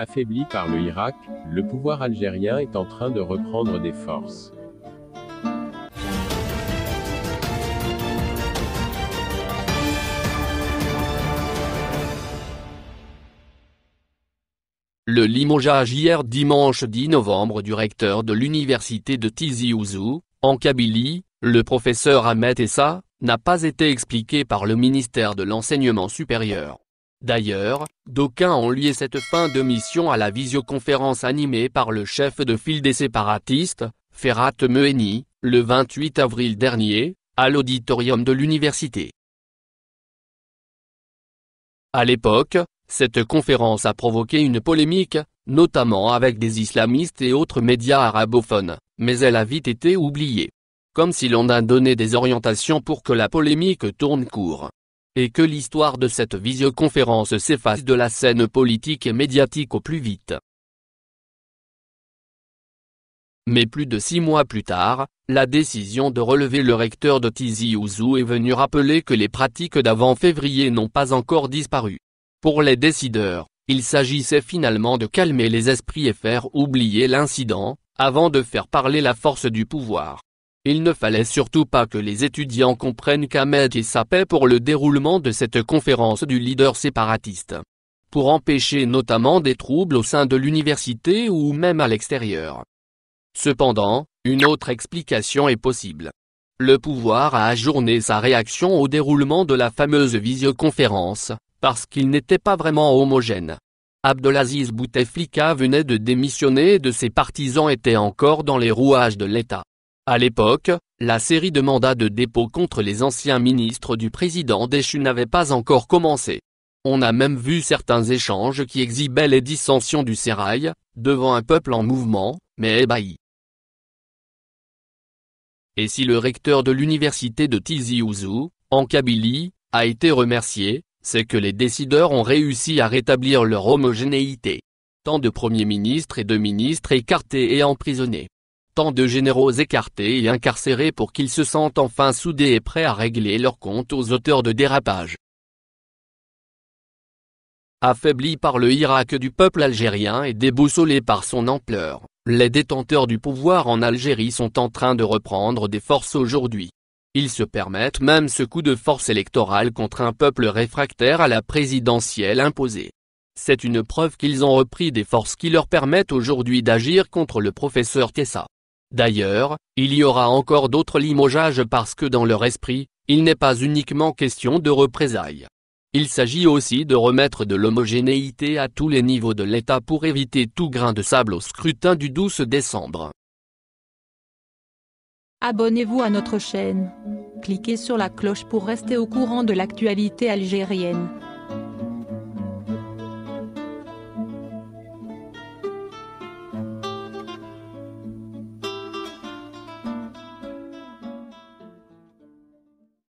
Affaibli par le Irak, le pouvoir algérien est en train de reprendre des forces. Le limogeage hier dimanche 10 novembre du recteur de l'université de Tizi Ouzou, en Kabylie, le professeur Ahmed Essa, n'a pas été expliqué par le ministère de l'enseignement supérieur. D'ailleurs, d'aucuns ont lié cette fin de mission à la visioconférence animée par le chef de file des séparatistes, Ferhat Meheni, le 28 avril dernier, à l'auditorium de l'université. À l'époque, cette conférence a provoqué une polémique, notamment avec des islamistes et autres médias arabophones, mais elle a vite été oubliée. Comme si l'on a donné des orientations pour que la polémique tourne court et que l'histoire de cette visioconférence s'efface de la scène politique et médiatique au plus vite. Mais plus de six mois plus tard, la décision de relever le recteur de Tizi Ouzou est venue rappeler que les pratiques d'avant février n'ont pas encore disparu. Pour les décideurs, il s'agissait finalement de calmer les esprits et faire oublier l'incident, avant de faire parler la force du pouvoir. Il ne fallait surtout pas que les étudiants comprennent qu'Ahmed et sa paix pour le déroulement de cette conférence du leader séparatiste. Pour empêcher notamment des troubles au sein de l'université ou même à l'extérieur. Cependant, une autre explication est possible. Le pouvoir a ajourné sa réaction au déroulement de la fameuse visioconférence, parce qu'il n'était pas vraiment homogène. Abdelaziz Bouteflika venait de démissionner et de ses partisans étaient encore dans les rouages de l'État. À l'époque, la série de mandats de dépôt contre les anciens ministres du président déchu n'avait pas encore commencé. On a même vu certains échanges qui exhibaient les dissensions du sérail, devant un peuple en mouvement, mais ébahi. Et si le recteur de l'université de Tizi Ouzou, en Kabylie, a été remercié, c'est que les décideurs ont réussi à rétablir leur homogénéité. Tant de premiers ministres et de ministres écartés et emprisonnés tant de généraux écartés et incarcérés pour qu'ils se sentent enfin soudés et prêts à régler leur compte aux auteurs de dérapages. Affaiblis par le Irak du peuple algérien et déboussolés par son ampleur, les détenteurs du pouvoir en Algérie sont en train de reprendre des forces aujourd'hui. Ils se permettent même ce coup de force électorale contre un peuple réfractaire à la présidentielle imposée. C'est une preuve qu'ils ont repris des forces qui leur permettent aujourd'hui d'agir contre le professeur Tessa. D'ailleurs, il y aura encore d'autres limogeages parce que dans leur esprit, il n'est pas uniquement question de représailles. Il s'agit aussi de remettre de l'homogénéité à tous les niveaux de l'État pour éviter tout grain de sable au scrutin du 12 décembre. Abonnez-vous à notre chaîne. Cliquez sur la cloche pour rester au courant de l'actualité algérienne.